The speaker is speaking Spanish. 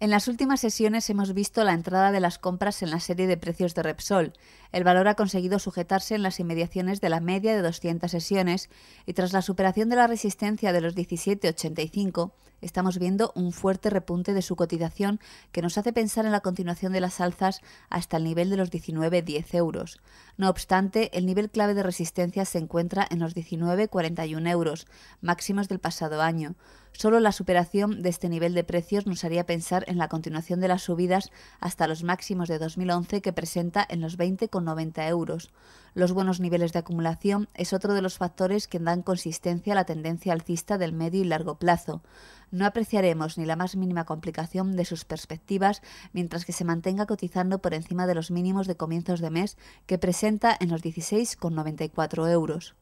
En las últimas sesiones hemos visto la entrada de las compras en la serie de precios de Repsol. El valor ha conseguido sujetarse en las inmediaciones de la media de 200 sesiones y tras la superación de la resistencia de los 17,85 estamos viendo un fuerte repunte de su cotización que nos hace pensar en la continuación de las alzas hasta el nivel de los 19,10 euros. No obstante, el nivel clave de resistencia se encuentra en los 19,41 euros, máximos del pasado año. Solo la superación de este nivel de precios nos haría pensar en la continuación de las subidas hasta los máximos de 2011 que presenta en los 20,90 euros. Los buenos niveles de acumulación es otro de los factores que dan consistencia a la tendencia alcista del medio y largo plazo. No apreciaremos ni la más mínima complicación de sus perspectivas mientras que se mantenga cotizando por encima de los mínimos de comienzos de mes que presenta en los 16,94 euros.